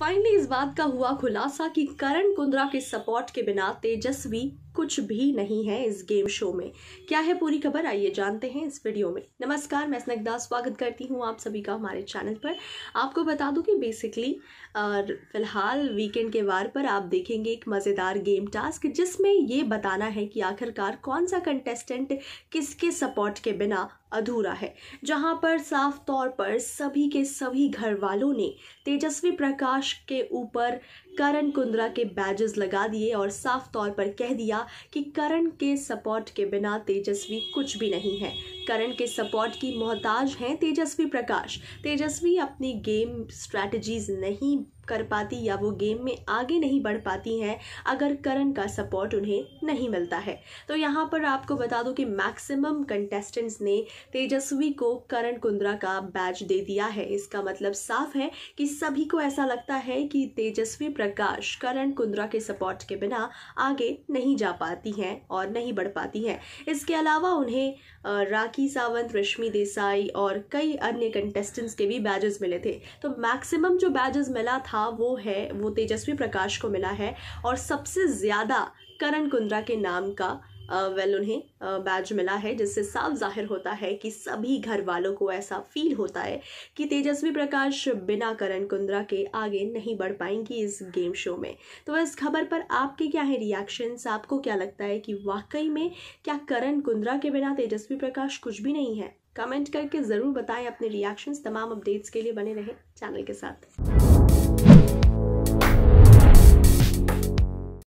finally इस बात का हुआ खुलासा कि करण कुंद्रा के सपोर्ट के बिना तेजस्वी कुछ भी नहीं है इस गेम शो में क्या है पूरी खबर आइए जानते हैं इस वीडियो में नमस्कार मैं स्नग्दा स्वागत करती हूँ आप सभी का हमारे चैनल पर आपको बता दूँ कि बेसिकली फिलहाल वीकेंड के वार पर आप देखेंगे एक मज़ेदार गेम टास्क जिसमें ये बताना है कि आखिरकार कौन सा कंटेस्टेंट किसके सपोर्ट के बिना अधूरा है जहाँ पर साफ तौर पर सभी के सभी घर वालों ने तेजस्वी प्रकाश के ऊपर करण कुंद्रा के बैजेस लगा दिए और साफ तौर पर कह दिया कि करण के सपोर्ट के बिना तेजस्वी कुछ भी नहीं है करण के सपोर्ट की मोहताज हैं तेजस्वी प्रकाश तेजस्वी अपनी गेम स्ट्रैटेजीज नहीं कर पाती या वो गेम में आगे नहीं बढ़ पाती हैं अगर करण का सपोर्ट उन्हें नहीं मिलता है तो यहाँ पर आपको बता दो कि मैक्सिमम कंटेस्टेंट्स ने तेजस्वी को करण कुंद्रा का बैच दे दिया है इसका मतलब साफ है कि सभी को ऐसा लगता है कि तेजस्वी प्रकाश करण कुंद्रा के सपोर्ट के बिना आगे नहीं जा पाती हैं और नहीं बढ़ पाती हैं इसके अलावा उन्हें राखी सावंत रश्मि देसाई और कई अन्य कंटेस्टेंट्स के भी बैजेस मिले थे तो मैक्सिमम जो बैजेस मिला था वो है वो तेजस्वी प्रकाश को मिला है और सबसे ज़्यादा करण कुंद्रा के नाम का वेल उन्हें बैज मिला है जिससे साफ जाहिर होता है कि सभी घर वालों को ऐसा फील होता है कि तेजस्वी प्रकाश बिना करण कुंद्रा के आगे नहीं बढ़ पाएंगी इस गेम शो में तो इस खबर पर आपके क्या है रिएक्शंस आपको क्या लगता है कि वाकई में क्या करण कुंद्रा के बिना तेजस्वी प्रकाश कुछ भी नहीं है कमेंट करके ज़रूर बताएं अपने रिएक्शंस तमाम अपडेट्स के लिए बने रहें चैनल के साथ